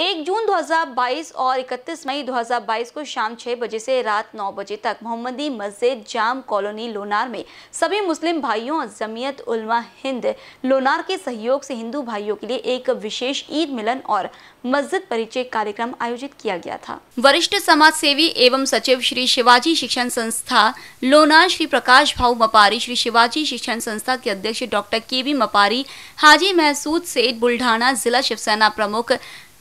एक जून 2022 और 31 मई 2022 को शाम छह बजे से रात नौ बजे तक मोहम्मदी मस्जिद जाम कॉलोनी लोनार में सभी मुस्लिम भाइयों और जमीयत उलमा हिंद लोनार के सहयोग से हिंदू भाइयों के लिए एक विशेष ईद मिलन और मस्जिद परिचय कार्यक्रम आयोजित किया गया था वरिष्ठ समाज सेवी एवं सचिव श्री शिवाजी शिक्षण संस्था लोनार श्री प्रकाश भाऊ मपारी श्री शिवाजी शिक्षण संस्था के अध्यक्ष डॉक्टर के बी मपारी हाजी महसूद सेठ बुल्ढाना जिला शिवसेना प्रमुख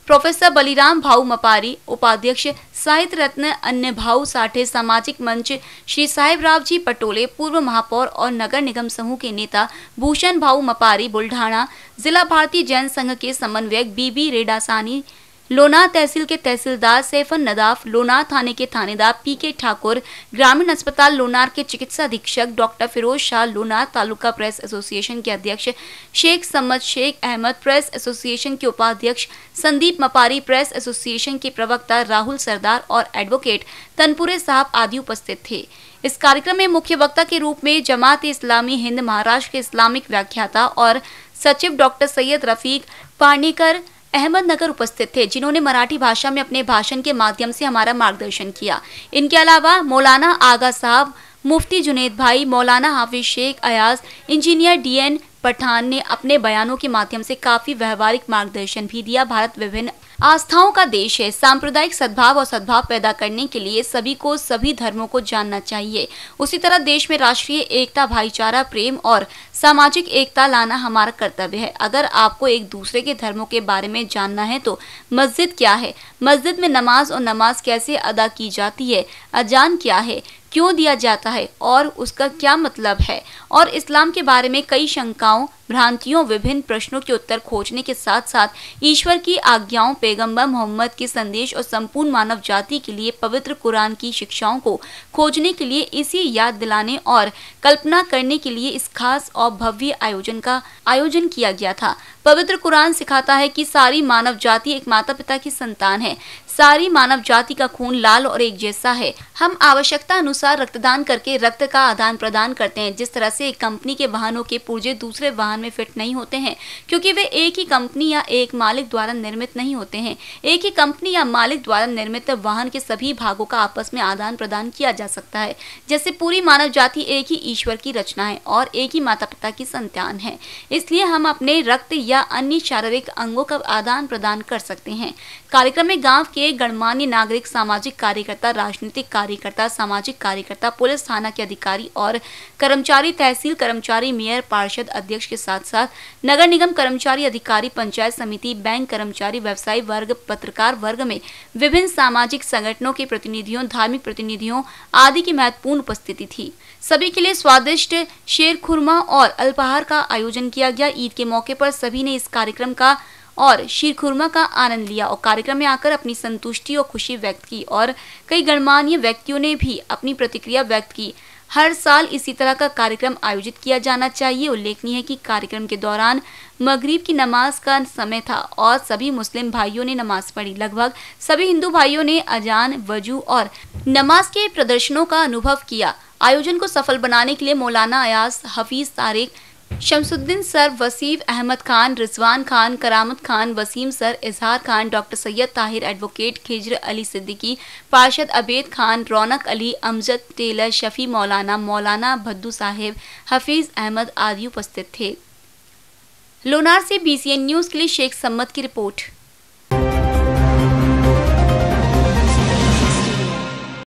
प्रोफेसर बलिराम भाऊ मपारी उपाध्यक्ष साहित्य रत्न अन्य भाऊ साठे सामाजिक मंच श्री साहेबराव जी पटोले पूर्व महापौर और नगर निगम समूह के नेता भूषण भाऊ मपारी बुल्ढाणा जिला भारतीय जैन संघ के समन्वयक बीबी रेडासानी लोना तहसील के तहसीलदार सैफन नदाफ लोनार थाने के थानेदार पी के ठाकुर ग्रामीण अस्पताल लोनार के चिकित्सा अधीक्षक doctor Firoz Shah Lonar taluka press association के अध्यक्ष शेख समद शेख अहमद प्रेस एसोसिएशन के उपाध्यक्ष संदीप मपारी प्रेस एसोसिएशन के प्रवक्ता राहुल सरदार और एडवोकेट तनपुरे साहब आदि उपस्थित थे इस कार्यक्रम में मुख्य वक्ता के रूप में जमात इस्लामी हिंद महाराष्ट्र के इस्लामिक व्याख्याता और सचिव डॉक्टर सैयद रफीक पार्नीकर अहमदनगर उपस्थित थे जिन्होंने मराठी भाषा में अपने भाषण के माध्यम से हमारा मार्गदर्शन किया इनके अलावा मौलाना आगा साहब मुफ्ती जुनेद भाई मौलाना हाफिज शेख अयाज इंजीनियर डीएन पठान ने अपने बयानों के माध्यम से काफी व्यवहारिक मार्गदर्शन भी दिया भारत विभिन्न आस्थाओं का देश है सांप्रदायिक सद्भाव और सद्भाव पैदा करने के लिए सभी को सभी धर्मों को जानना चाहिए उसी तरह देश में राष्ट्रीय एकता भाईचारा प्रेम और सामाजिक एकता लाना हमारा कर्तव्य है अगर आपको एक दूसरे के धर्मों के बारे में जानना है तो मस्जिद क्या है मस्जिद में नमाज और नमाज कैसे अदा की जाती है अजान क्या है क्यों दिया जाता है और उसका क्या मतलब है और इस्लाम के बारे में कई शंकाओं भ्रांतियों विभिन्न प्रश्नों के उत्तर खोजने के साथ साथ ईश्वर की आज्ञाओं पैगंबर मोहम्मद के संदेश और संपूर्ण मानव जाति के लिए पवित्र कुरान की शिक्षाओं को खोजने के लिए इसी याद दिलाने और कल्पना करने के लिए इस खास और भव्य आयोजन का आयोजन किया गया था पवित्र कुरान सिखाता है कि सारी मानव जाति एक माता पिता की संतान है सारी मानव जाति का खून लाल और एक जैसा है हम आवश्यकता अनुसार रक्तदान करके रक्त का आदान प्रदान करते हैं जिस तरह से एक कंपनी के वाहनों के पुर्जे दूसरे वाहन में फिट नहीं होते हैं क्योंकि वे एक ही कंपनी या एक मालिक द्वारा निर्मित नहीं होते हैं एक ही कंपनी या मालिक द्वारा निर्मित वाहन के सभी भागों का आपस में आदान प्रदान किया जा सकता है जैसे पूरी मानव जाति एक ही ईश्वर की रचना है और एक ही माता पिता की संतान है इसलिए हम अपने रक्त या या अन्य शारीरिक अंगों का आदान प्रदान कर सकते हैं कार्यक्रम में गाँव के गणमान्य नागरिक सामाजिक कार्यकर्ता राजनीतिक कार्यकर्ता सामाजिक कार्यकर्ता पुलिस थाना के अधिकारी और कर्मचारी तहसील कर्मचारी मेयर पार्षद अध्यक्ष के साथ साथ नगर निगम कर्मचारी अधिकारी पंचायत समिति बैंक कर्मचारी व्यवसायी वर्ग पत्रकार वर्ग में विभिन्न सामाजिक संगठनों के प्रतिनिधियों धार्मिक प्रतिनिधियों आदि की महत्वपूर्ण उपस्थिति थी सभी के लिए स्वादिष्ट शेर खुरमा और अल्पाहार का आयोजन किया गया ईद के मौके पर सभी सभी ने इस कार्यक्रम का और शीरखुरमा का आनंद लिया और कार्यक्रम में आकर अपनी संतुष्टि और खुशी व्यक्त की और कई गणमान्य व्यक्तियों ने भी अपनी प्रतिक्रिया व्यक्त की हर साल इसी तरह का कार्यक्रम आयोजित किया जाना चाहिए उल्लेखनीय है कि कार्यक्रम के दौरान मगरिब की नमाज का समय था और सभी मुस्लिम भाइयों ने नमाज पढ़ी लगभग सभी हिंदू भाइयों ने अजान वजू और नमाज के प्रदर्शनों का अनुभव किया आयोजन को सफल बनाने के लिए Maulana Ayas Hafeez Tariq Shamsuddin sir Wasif Ahmed Khan Rizwan Khan Karamat Khan Wasim sir Izhar Khan doctor Syed Tahir advocate Khizar Ali Siddiqui पार्षद अबेद खान रौनक अली अमजद टेलर शफी मौलाना मौलाना भद्दू साहिब हफीज़ अहमद आदि उपस्थित थे लोनार से बीसीएन न्यूज़ के लिए शेख सम्मत की रिपोर्ट